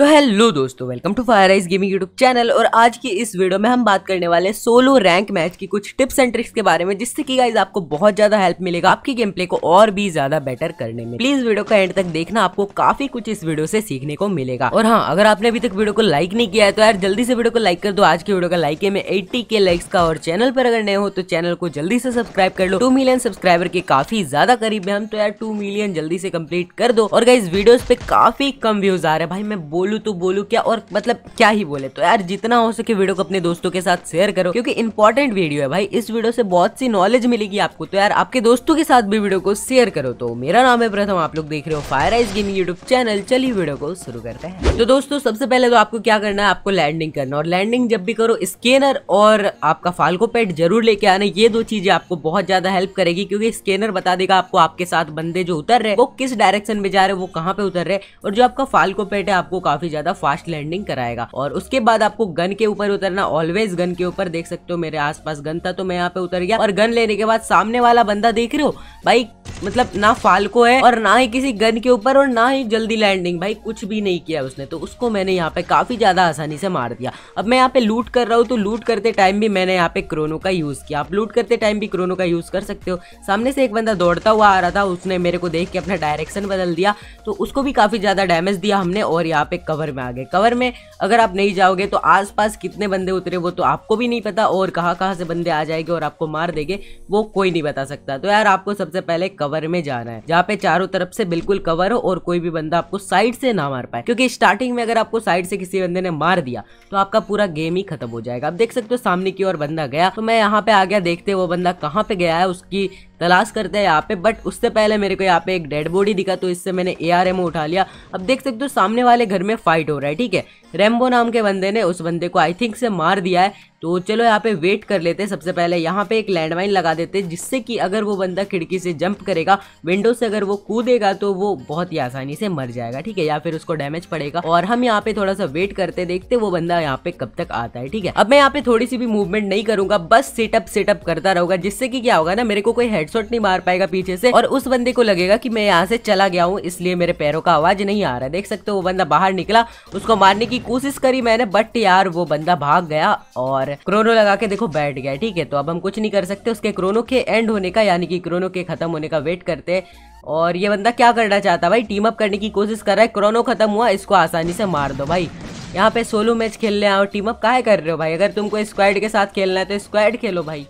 तो हेलो दोस्तों welcome to Fire Eyes gaming YouTube channel और आज की इस वीडियो में हम बात करने वाले सोलो रैंक मैच की कुछ टिप्स एंड ट्रिक्स के बारे में जिससे कि गाइज आपको बहुत ज्यादा हेल्प मिलेगा आपकी गेम प्ले को और भी ज्यादा बेटर करने में प्लीज वीडियो का एंड तक देखना आपको काफी कुछ इस वीडियो से सीखने को मिलेगा और हाँ अगर आपने अभी तक वीडियो को लाइक नहीं किया है तो यार जल्दी से वीडियो को लाइक कर दो आज की वीडियो का लाइक है मैं एट्टी के लाइक्स का और चैनल पर अगर नए हो तो चैनल को जल्दी से सब्सक्राइब कर लो टू मिलियन सब्सक्राइबर के काफी ज्यादा करीब है हम तो यार टू मिलियन जल्दी से कम्प्लीट कर दो और गाइज वीडियो पे काफी कम व्यूज आ रहे हैं भाई मैं बोल बोलू तो बोलू क्या और मतलब क्या ही बोले तो यार जितना हो सके वीडियो को अपने दोस्तों के साथ शेयर करो क्योंकि इंपॉर्टेंट वीडियो है भाई इस वीडियो से बहुत सी नॉलेज मिलेगी आपको तो यार आपके दोस्तों के साथ भी वीडियो को शेयर करो तो मेरा नाम है प्रथम आप लोग देख रहे हो Fire Eyes gaming YouTube channel चलिए वीडियो को शुरू करते हैं तो दोस्तों सबसे पहले तो आपको क्या करना है आपको लैंडिंग करना और लैंडिंग जब भी करो स्कैनर और आपका फाल्को पैड जरूर लेके आना ये दो चीजें आपको बहुत ज्यादा हेल्प करेगी क्योंकि स्कैनर बता देगा आपको आपके साथ बंदे जो उतर रहे वो किस डायरेक्शन में जा रहे वो कहाँ पे उतर रहे और जो आपका फाल्को पैड है आपको काफी ज्यादा फास्ट लैंडिंग कराएगा और उसके बाद आपको गन के ऊपर उतरना ऑलवेज गन के ऊपर देख सकते हो मेरे आसपास गन था तो मैं यहाँ पे उतर गया और गन लेने के बाद सामने वाला बंदा देख रहे हो भाई मतलब ना फालको है और ना ही किसी गन के ऊपर और ना ही जल्दी लैंडिंग भाई कुछ भी नहीं किया उसने तो उसको मैंने यहाँ पे काफी ज्यादा आसानी से मार दिया अब मैं यहाँ पे लूट कर रहा हूँ तो लूट करते टाइम भी मैंने यहाँ पे क्रोनो का यूज किया आप लूट करते टाइम भी क्रोनो का यूज कर सकते हो सामने से एक बंदा दौड़ता हुआ आ रहा था उसने मेरे को देख के अपना डायरेक्शन बदल दिया तो उसको भी काफी ज्यादा डैमेज दिया हमने और यहाँ पे कवर में आ गए कवर में अगर आप नहीं जाओगे तो आसपास कितने बंदे उतरे वो तो आपको भी नहीं पता और कहाँ कहाँ से बंदे आ जाएंगे और आपको मार देंगे वो कोई नहीं बता सकता तो यार आपको सबसे पहले कवर में जाना है जहाँ पे चारों तरफ से बिल्कुल कवर हो और कोई भी बंदा आपको साइड से ना मार पाए क्योंकि स्टार्टिंग में अगर आपको साइड से किसी बंदे ने मार दिया तो आपका पूरा गेम ही खत्म हो जाएगा आप देख सकते हो सामने की ओर बंदा गया तो मैं यहाँ पे आ गया देखते वो बंदा कहाँ पे गया है उसकी तलाश करते हैं यहाँ पे बट उससे पहले मेरे को यहाँ पे एक डेड बॉडी दिखा तो इससे मैंने ए आर एम उठा लिया अब देख सकते हो सामने वाले घर में फाइट हो रहा है ठीक है रेम्बो नाम के बंदे ने उस बंदे को आई थिंक से मार दिया है तो चलो यहाँ पे वेट कर लेते हैं सबसे पहले यहाँ पे एक लैंडमाइन लगा देते हैं जिससे कि अगर वो बंदा खिड़की से जंप करेगा विंडो से अगर वो कूदेगा तो वो बहुत ही आसानी से मर जाएगा ठीक है या फिर उसको डैमेज पड़ेगा और हम यहाँ पे थोड़ा सा वेट करते देखते वो बंदा यहाँ पे कब तक आता है ठीक है अब मैं यहाँ पे थोड़ी सी भी मूवमेंट नहीं करूंगा बस सेटअप सेटअप करता रहूंगा जिससे कि क्या होगा ना मेरे को कोई हेडसेट नहीं मार पाएगा पीछे से और उस बंदे को लगेगा कि मैं यहाँ से चला गया हूँ इसलिए मेरे पैरों का आवाज नहीं आ रहा है देख सकते हो वो बंदा बाहर निकला उसको मारने की कोशिश करी मैंने बट यार वो बंदा भाग गया और क्रोनो लगा के देखो बैठ गया ठीक है तो अब हम कुछ नहीं कर सकते उसके क्रोनो के एंड होने का यानी कि क्रोनो के खत्म होने का वेट करते हैं और ये बंदा क्या करना चाहता है भाई टीम अप करने की कोशिश कर रहा है क्रोनो खत्म हुआ इसको आसानी से मार दो भाई यहाँ पे सोलो मैच खेलने आओ टीम अप काहे कर रहे हो भाई अगर तुमको स्क्वाड के साथ खेलना है तो स्क्वाड खेलो भाई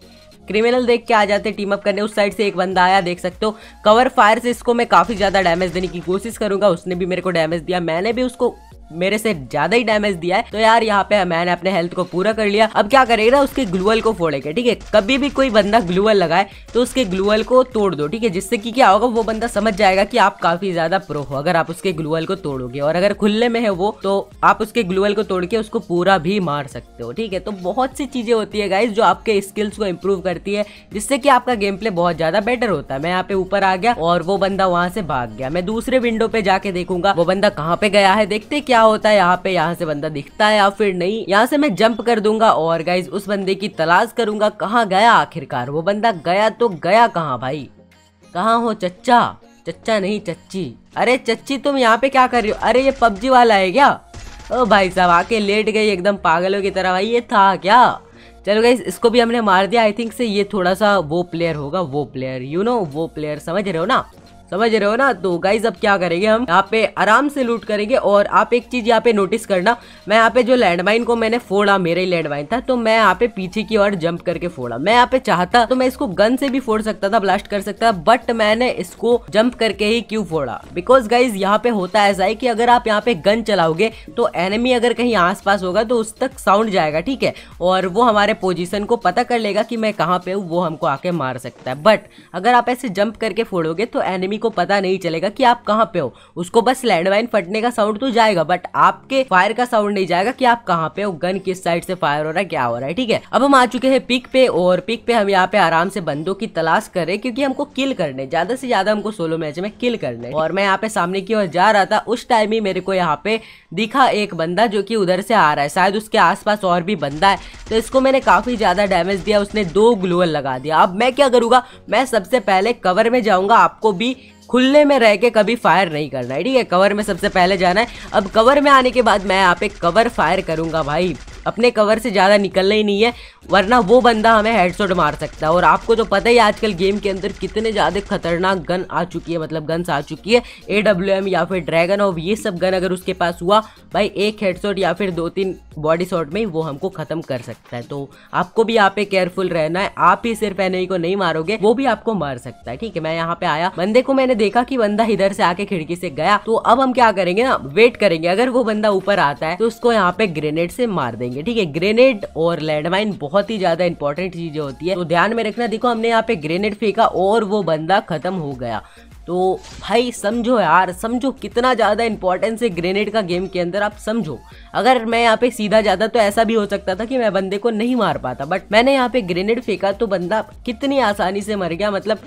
क्रिमिनल देख के आ जाते टीम अप करने उस साइड से एक बंदा आया देख सकते हो कवर फायर से इसको मैं काफ़ी ज़्यादा डैमेज देने की कोशिश करूंगा उसने भी मेरे को डैमेज दिया मैंने भी उसको मेरे से ज्यादा ही डैमेज दिया है तो यार यहाँ पे मैंने अपने हेल्थ को पूरा कर लिया अब क्या करेगा उसके ग्लूअल को फोड़ेगा ठीक है कभी भी कोई बंदा ग्लूअल लगाए तो उसके ग्लूअल को तोड़ दो ठीक है जिससे कि क्या होगा वो बंदा समझ जाएगा कि आप काफी ज्यादा प्रो हो अगर आप उसके ग्लूअल को तोड़ोगे और अगर खुले में है वो तो आप उसके ग्लूअल को तोड़ के उसको पूरा भी मार सकते हो ठीक है तो बहुत सी चीजें होती है गाइज जो आपके स्किल्स को इम्प्रूव करती है जिससे कि आपका गेम प्ले बहुत ज्यादा बेटर होता है मैं यहाँ पे ऊपर आ गया और वो बंदा वहां से भाग गया मैं दूसरे विंडो पे जाके देखूंगा वो बंदा कहाँ पे गया है देखते क्या क्या होता है यहाँ पे यहाँ से बंदा दिखता है या फिर नहीं यहाँ से मैं जंप कर दूंगा और गाइज उस बंदे की तलाश करूंगा कहाँ गया आखिरकार वो बंदा गया तो गया कहाँ भाई कहाँ हो चच्चा चच्चा नहीं चच्ची अरे चच्ची तुम यहाँ पे क्या कर रही हो अरे ये पबजी वाला है क्या ओ भाई साहब आके लेट गई एकदम पागलों की तरह भाई ये था क्या चलो गाइज इसको भी हमने मार दिया आई थिंक से ये थोड़ा सा वो प्लेयर होगा वो player you you know know, वो प्लेयर समझ रहे हो ना समझ रहे हो ना तो गाइज अब क्या करेंगे हम यहाँ पे आराम से लूट करेंगे और आप एक चीज यहाँ पे नोटिस करना मैं यहाँ पे जो लैंडमाइन को मैंने फोड़ा मेरा ही लैंडमाइन था तो मैं यहाँ पे पीछे की ओर जंप करके फोड़ा मैं यहाँ पे चाहता तो मैं इसको गन से भी फोड़ सकता था ब्लास्ट कर सकता था बट मैंने इसको जंप करके ही क्यों फोड़ा बिकॉज गाइज यहाँ पे होता ऐसा है कि अगर आप यहाँ पे गन चलाओगे तो एनिमी अगर कहीं आस होगा तो उस तक साउंड जाएगा ठीक है और वो हमारे पोजिशन को पता कर लेगा की मैं कहाँ पे हूँ वो हमको आके मार सकता है बट अगर आप ऐसे जंप करके फोड़ोगे तो एनिमी किसी को पता नहीं चलेगा कि आप कहाँ पे हो उसको बस लैंडमाइन फटने का साउंड तो जाएगा बट आपके फायर का साउंड नहीं जाएगा कि आप कहाँ पे हो गन किस साइड से फायर हो रहा है क्या हो रहा है ठीक है अब हम आ चुके हैं पिक पे और पिक पे हम यहाँ पे आराम से बंदों की तलाश कर रहे क्योंकि हमको किल करने ज्यादा से ज्यादा हमको सोलो मैच में किल करने और मैं यहाँ पे सामने की ओर जा रहा था उस टाइम ही मेरे को यहाँ पे दिखा एक बंदा जो की उधर से आ रहा है शायद उसके आस और भी बंदा है तो इसको मैंने काफी ज्यादा डैमेज दिया उसने दो ग्लोअल लगा दिया अब मैं क्या करूंगा मैं सबसे पहले कवर में जाऊंगा आपको भी खुले में रह के कभी फायर नहीं करना है ठीक है कवर में सबसे पहले जाना है अब कवर में आने के बाद मैं यहाँ पे कवर फायर करूंगा भाई अपने कवर से ज़्यादा निकलना ही नहीं है वरना वो बंदा हमें हेडशॉट मार सकता है और आपको तो पता ही आजकल गेम के अंदर कितने ज़्यादा खतरनाक गन आ चुकी है मतलब गन्स आ चुकी है ए डब्ल्यू एम या फिर ड्रैगन ऑफ ये सब गन अगर उसके पास हुआ भाई एक हेडशॉट या फिर दो तीन बॉडी शॉट में वो हमको ख़त्म कर सकता है तो आपको भी यहाँ पे केयरफुल रहना है आप ही सिर्फ एन को नहीं मारोगे वो भी आपको मार सकता है ठीक है मैं यहाँ पे आया बंदे को मैंने देखा कि बंदा इधर से आके खिड़की से गया तो अब हम क्या करेंगे ना वेट करेंगे अगर वो बंदा ऊपर आता है तो उसको यहाँ पे ग्रेनेड से मार देंगे करेंगे ठीक है ग्रेनेड और लैंडमाइन बहुत ही ज्यादा इंपॉर्टेंट चीजें होती है तो ध्यान में रखना देखो हमने यहाँ पे ग्रेनेड फेंका और वो बंदा खत्म हो गया तो भाई समझो यार समझो कितना ज़्यादा इंपॉर्टेंस है ग्रेनेड का गेम के अंदर आप समझो अगर मैं यहाँ पे सीधा जाता तो ऐसा भी हो सकता था कि मैं बंदे को नहीं मार पाता बट मैंने यहाँ पे ग्रेनेड फेंका तो बंदा कितनी आसानी से मर गया मतलब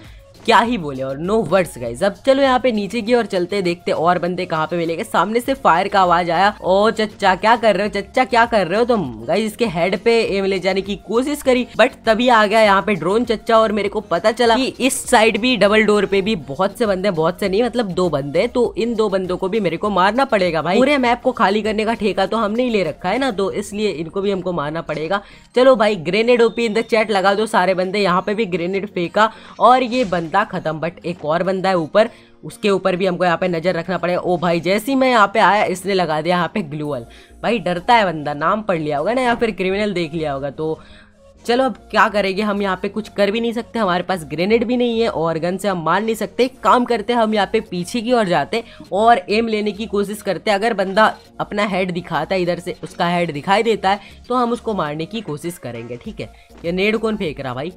क्या ही बोले और नो वर्ड्स गाइज अब चलो यहाँ पे नीचे की और चलते देखते और बंदे कहाँ पे मिलेंगे सामने से फायर का आवाज आया ओ चच्चा क्या कर रहे हो चच्चा क्या कर रहे हो तुम गाइज इसके हेड पे एम ले जाने की कोशिश करी बट तभी आ गया यहाँ पे ड्रोन चच्चा और मेरे को पता चला कि इस साइड भी डबल डोर पे भी बहुत से बंदे बहुत से नहीं मतलब दो बंदे तो इन दो बंदों को भी मेरे को मारना पड़ेगा भाई पूरे मैप को खाली करने का ठेका तो हमने ही ले रखा है ना तो इसलिए इनको भी हमको मारना पड़ेगा चलो भाई grenade OP in the chat लगा दो सारे बंदे यहाँ पे भी ग्रेनेड फेंका और ये बंदे बंदा खत्म बट एक और बंदा है ऊपर उसके ऊपर भी हमको यहाँ पे नज़र रखना पड़ेगा ओ भाई जैसे ही मैं यहाँ पे आया इसने लगा दिया यहाँ पे ग्लूअल भाई डरता है बंदा नाम पढ़ लिया होगा ना या फिर क्रिमिनल देख लिया होगा तो चलो अब क्या करेंगे हम यहाँ पे कुछ कर भी नहीं सकते हमारे पास ग्रेनेड भी नहीं है और गन से हम मार नहीं सकते काम करते हम यहाँ पे पीछे की ओर जाते और एम लेने की कोशिश करते अगर बंदा अपना हेड दिखाता है इधर से उसका हेड दिखाई देता है तो हम उसको मारने की कोशिश करेंगे ठीक है ये नेड कौन फेंक रहा भाई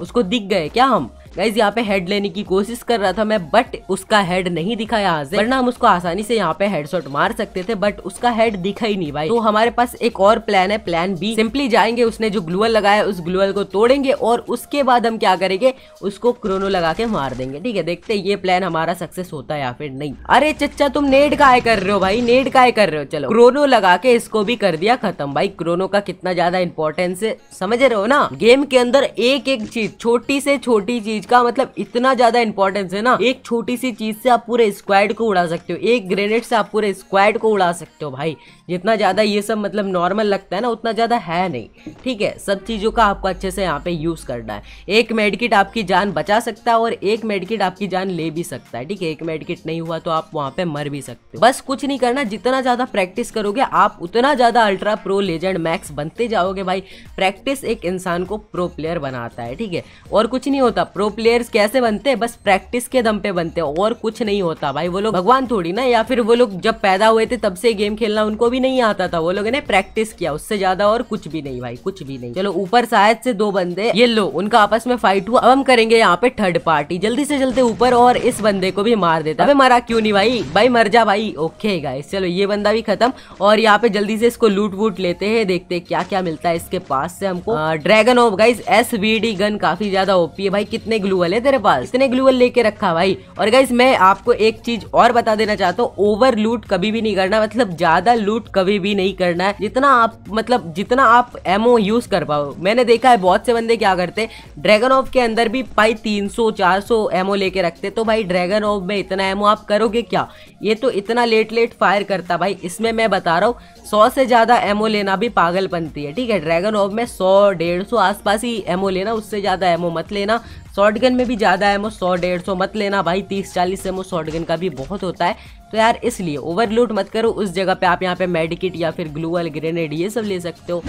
उसको दिख गए क्या हम गाइज यहाँ पे हेड लेने की कोशिश कर रहा था मैं बट उसका हेड नहीं दिखा यहाँ से वरना हम उसको आसानी से यहाँ पे हेड मार सकते थे बट उसका हेड दिखा ही नहीं भाई तो हमारे पास एक और प्लान है प्लान बी सिंपली जाएंगे उसने जो ग्लूअल लगाया उस ग्लूअल को तोड़ेंगे और उसके बाद हम क्या करेंगे उसको क्रोनो लगा के मार देंगे ठीक है देखते ये प्लान हमारा सक्सेस होता है या फिर नहीं अरे चच्चा तुम नेट काय कर रहे हो भाई नेट काय कर रहे हो चलो क्रोनो लगा के इसको भी कर दिया खत्म भाई क्रोनो का कितना ज्यादा इंपॉर्टेंस है समझ रहे हो ना गेम के अंदर एक एक चीज छोटी से छोटी चीज चीज का मतलब इतना ज्यादा इंपॉर्टेंस है ना एक छोटी सी चीज से आप पूरे स्क्वाड को उड़ा सकते हो एक ग्रेनेड से आप पूरे स्क्वाड को उड़ा सकते हो भाई जितना ज्यादा ये सब मतलब नॉर्मल लगता है ना उतना ज्यादा है नहीं ठीक है सब चीजों का आपको अच्छे से यहाँ पे यूज करना है एक मेडिकिट आपकी जान बचा सकता है और एक मेडिकिट आपकी जान ले भी सकता है ठीक है एक मेडिकिट नहीं हुआ तो आप वहाँ पे मर भी सकते हो बस कुछ नहीं करना जितना ज्यादा प्रैक्टिस करोगे आप उतना ज्यादा अल्ट्रा प्रो लेजेंड मैक्स बनते जाओगे भाई प्रैक्टिस एक इंसान को प्रो प्लेयर बनाता है ठीक है और कुछ नहीं होता प्रो प्लेयर्स कैसे बनते हैं बस प्रैक्टिस के दम पे बनते हैं और कुछ नहीं होता भाई वो लोग भगवान थोड़ी ना या फिर वो लोग जब पैदा हुए थे तब से गेम खेलना उनको भी नहीं आता था वो लोग ने प्रैक्टिस किया उससे ज्यादा और कुछ भी नहीं भाई कुछ भी नहीं चलो ऊपर शायद से दो बंदे ये लो उनका आपस में फाइट हुआ अब हम करेंगे यहाँ पे थर्ड पार्टी जल्दी से जल्दी ऊपर और इस बंदे को भी मार देता अभी मारा क्यों नहीं भाई भाई मर जा भाई ओके गाई चलो ये बंदा भी खत्म और यहाँ पे जल्दी से इसको लूट वूट लेते हैं देखते क्या क्या मिलता है इसके पास से हमको dragon of guys S gun काफी ज्यादा ओपी है भाई कितने ग्लूअल है तेरे पास इतने ग्लूअल लेके रखा भाई और गाइस मैं आपको एक चीज और बता देना चाहता हूँ ओवर लूट कभी भी नहीं करना मतलब ज्यादा लूट कभी भी नहीं करना है जितना आप मतलब जितना आप एमओ यूज कर पाओ मैंने देखा है बहुत से बंदे क्या करते ड्रैगन ऑफ के अंदर भी भाई 300 सौ एमओ लेके रखते तो भाई ड्रैगन ऑफ में इतना एमओ आप करोगे क्या ये तो इतना लेट लेट फायर करता भाई इसमें मैं बता रहा हूँ सौ से ज्यादा एमओ लेना भी पागल बनती है ठीक है ड्रैगन ऑफ में सौ डेढ़ सौ आसपास ही एमओ लेना उससे ज्यादा एमओ मत लेना शॉर्ट गन में भी ज़्यादा मो सौ डेढ़ सौ मत लेना भाई तीस चालीस मो शॉर्ट गन का भी बहुत होता है तो यार इसलिए ओवरलोड मत करो उस जगह पे आप यहाँ पे मेडिकेट या फिर ग्लू ग्लूअल ग्रेनेड ये सब ले सकते हो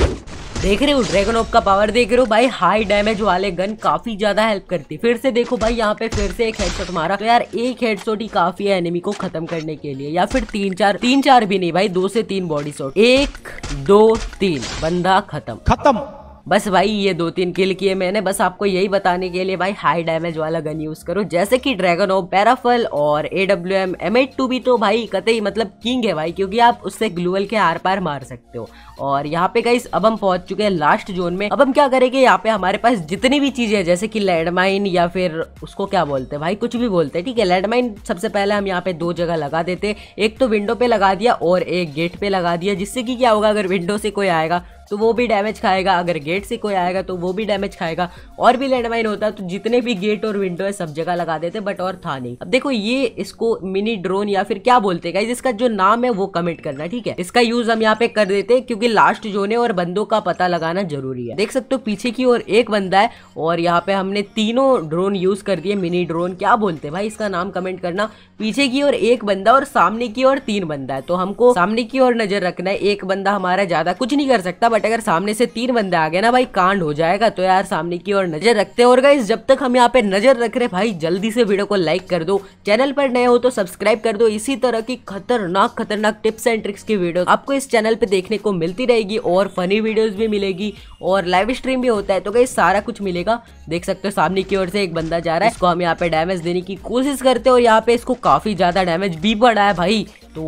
देख रहे हो ड्रैगन ऑफ का पावर देख रहे हो भाई हाई डैमेज वाले गन काफी ज्यादा हेल्प करती फिर से देखो भाई यहाँ पे फिर से एक हेडशॉट मारा तो यार एक हेडशॉट ही काफी है एनिमी को खत्म करने के लिए या फिर तीन चार तीन चार भी नहीं भाई दो से तीन बॉडी शॉट एक दो तीन बंदा खत्म खत्म बस भाई ये दो तीन किल किए मैंने बस आपको यही बताने के लिए भाई हाई डैमेज वाला गन यूज़ करो जैसे कि ड्रैगन ऑफ पैराफल और A W M M eight two भी तो भाई कतई मतलब किंग है भाई क्योंकि आप उससे ग्लूअल के आर पार मार सकते हो और यहाँ पे गाइस अब हम पहुंच चुके हैं लास्ट जोन में अब हम क्या करेंगे यहाँ पे हमारे पास जितनी भी चीज़ें हैं जैसे कि लैंडमाइन या फिर उसको क्या बोलते हैं भाई कुछ भी बोलते हैं ठीक है लैंडमाइन सबसे पहले हम यहाँ पे दो जगह लगा देते एक तो विंडो पे लगा दिया और एक गेट पे लगा दिया जिससे कि क्या होगा अगर विंडो से कोई आएगा तो वो भी डैमेज खाएगा अगर गेट से कोई आएगा तो वो भी डैमेज खाएगा और भी लैंडमाइन होता तो जितने भी गेट और विंडो है सब जगह लगा देते बट और था नहीं अब देखो ये इसको मिनी ड्रोन या फिर क्या बोलते हैं इसका जो नाम है वो कमेंट करना ठीक है इसका यूज हम यहाँ पे कर देते हैं क्योंकि लास्ट जोन है और बंदों का पता लगाना जरूरी है देख सकते हो पीछे की ओर एक बंदा है और यहाँ पे हमने तीनों ड्रोन यूज कर दिए मिनी ड्रोन क्या बोलते हैं भाई इसका नाम कमेंट करना पीछे की ओर एक बंदा और सामने की ओर तीन बंदा है तो हमको सामने की ओर नजर रखना है एक बंदा हमारा ज्यादा कुछ नहीं कर सकता बट अगर सामने से तीन बंदे आ गए ना भाई कांड हो जाएगा तो यार सामने की ओर नजर रखते और गई जब तक हम यहाँ पे नजर रख रहे भाई जल्दी से वीडियो को लाइक कर दो चैनल पर नए हो तो सब्सक्राइब कर दो इसी तरह की खतरनाक खतरनाक टिप्स एंड ट्रिक्स की वीडियो आपको इस चैनल पे देखने को मिलती रहेगी और फनी वीडियोस भी मिलेगी और लाइव स्ट्रीम भी होता है तो गई सारा कुछ मिलेगा देख सकते हो सामने की ओर से एक बंदा जा रहा है इसको हम यहाँ पे डैमेज देने की कोशिश करते हैं और यहाँ पे इसको काफी ज्यादा डैमेज भी पड़ा है भाई तो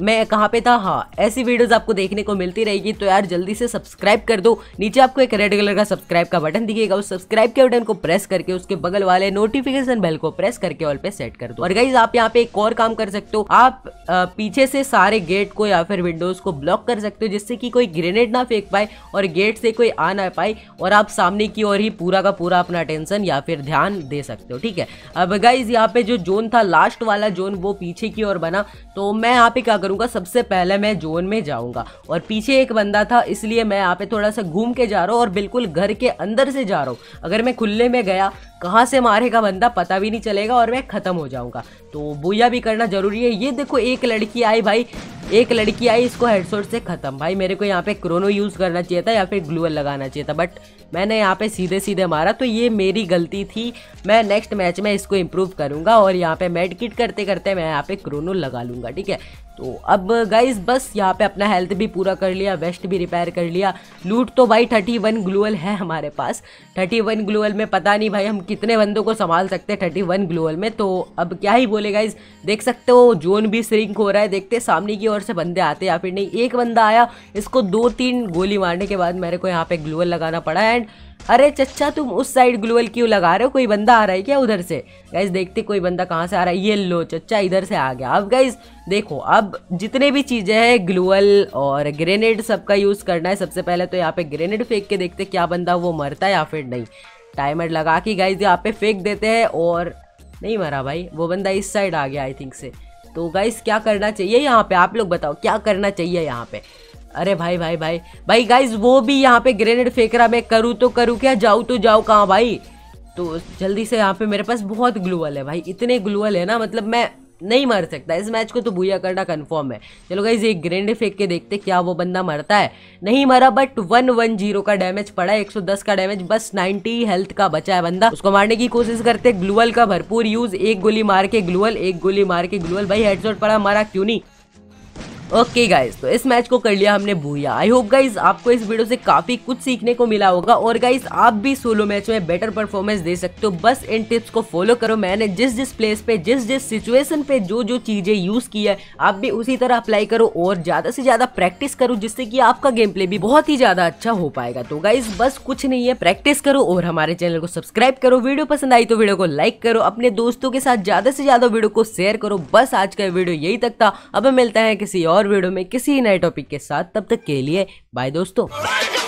मैं कहाँ पे था हाँ ऐसी वीडियोस आपको देखने को मिलती रहेगी तो यार जल्दी से सब्सक्राइब कर दो नीचे आपको एक रेड कलर का सब्सक्राइब का बटन दिखेगा उस सब्सक्राइब के बटन को प्रेस करके उसके बगल वाले नोटिफिकेशन बेल को प्रेस करके ऑल पे सेट कर दो और गाइज आप यहाँ पे एक और काम कर सकते हो आप आ, पीछे से सारे गेट को या फिर विंडोज को ब्लॉक कर सकते हो जिससे कि कोई ग्रेनेड ना फेंक पाए और गेट से कोई आ ना पाए और आप सामने की ओर ही पूरा का पूरा अपना अटेंशन या फिर ध्यान दे सकते हो ठीक है अब गाइज यहाँ पे जो जोन था लास्ट वाला जोन वो पीछे की ओर बना तो मैं यहाँ पे क्या करूँगा सबसे पहले मैं जोन में जाऊँगा और पीछे एक बंदा था इसलिए मैं यहाँ पे थोड़ा सा घूम के जा रहा हूँ और बिल्कुल घर के अंदर से जा रहा हूँ अगर मैं खुले में गया कहाँ से मारेगा बंदा पता भी नहीं चलेगा और मैं ख़त्म हो जाऊँगा तो बोया भी करना ज़रूरी है ये देखो एक लड़की आई भाई एक लड़की आई इसको हेडसोट से ख़त्म भाई मेरे को यहाँ पे क्रोनो यूज़ करना चाहिए था या फिर ग्लूअल लगाना चाहिए था बट मैंने यहाँ पे सीधे सीधे मारा तो ये मेरी गलती थी मैं नेक्स्ट मैच में इसको इम्प्रूव करूँगा और यहाँ पे मेड किट करते करते मैं यहाँ पे क्रोनो लगा लूँगा ठीक है तो अब गाइज बस यहाँ पे अपना हेल्थ भी पूरा कर लिया वेस्ट भी रिपेयर कर लिया लूट तो भाई थर्टी वन ग्लूअल है हमारे पास थर्टी वन ग्लूअल में पता नहीं भाई हम कितने बंदों को संभाल सकते हैं थर्टी वन ग्लूअल में तो अब क्या ही बोले गाइज देख सकते हो जोन भी श्रिंक हो रहा है देखते सामने की ओर से बंदे आते या फिर नहीं एक बंदा आया इसको दो तीन गोली मारने के बाद मेरे को यहाँ पे ग्लूअल लगाना पड़ा एंड अरे चचा तुम उस साइड ग्लोअल क्यों लगा रहे हो कोई बंदा आ रहा है क्या उधर से गैस देखते कोई बंदा कहाँ से आ रहा है ये लो चचा इधर से आ गया अब गैस देखो अब जितने भी चीज़ें हैं ग्लोअल और ग्रेनेड सबका यूज़ करना है सबसे पहले तो यहाँ पे ग्रेनेड फेंक के देखते क्या बंदा वो मरता है या फिर नहीं टाइमर लगा के गाइज यहाँ पे फेंक देते हैं और नहीं मरा भाई वो बंदा इस साइड आ गया आई थिंक से तो गाइज क्या करना चाहिए यहाँ पे आप लोग बताओ क्या करना चाहिए यहाँ पे अरे भाई भाई भाई भाई गाइज वो भी यहाँ पे ग्रेनेड फेंक रहा मैं करूँ तो करूँ क्या जाऊँ तो जाऊँ कहाँ भाई तो जल्दी से यहाँ पे मेरे पास बहुत ग्लूअल है भाई इतने ग्लूअल है ना मतलब मैं नहीं मर सकता इस मैच को तो भूया करना कन्फर्म है चलो गाइज एक ग्रेनेड फेंक के देखते क्या वो बंदा मरता है नहीं मरा बट वन वन जीरो का डैमेज पड़ा है एक सौ दस का डैमेज बस नाइनटी हेल्थ का बचा है बंदा उसको मारने की कोशिश करते ग्लूअल का भरपूर यूज एक गोली मार के ग्लूअल एक गोली मार के ग्लूअल भाई हेडसोट पड़ा मारा क्यों नहीं ओके गाइज तो इस मैच को कर लिया हमने भूया आई होप गाइज आपको इस वीडियो से काफी कुछ सीखने को मिला होगा और गाइज आप भी सोलो मैच में बेटर परफॉर्मेंस दे सकते हो बस इन टिप्स को फॉलो करो मैंने जिस जिस प्लेस पे जिस जिस सिचुएशन पे जो जो चीजें यूज की है आप भी उसी तरह अप्लाई करो और ज्यादा से ज्यादा प्रैक्टिस करो जिससे कि आपका गेम प्ले भी बहुत ही ज्यादा अच्छा हो पाएगा तो गाइज बस कुछ नहीं है प्रैक्टिस करो और हमारे चैनल को सब्सक्राइब करो वीडियो पसंद आई तो वीडियो को लाइक करो अपने दोस्तों के साथ ज्यादा से ज्यादा वीडियो को शेयर करो बस आज का वीडियो यही तक था अब मिलता है किसी और और वीडियो में किसी नए टॉपिक के साथ तब तक के लिए बाय दोस्तों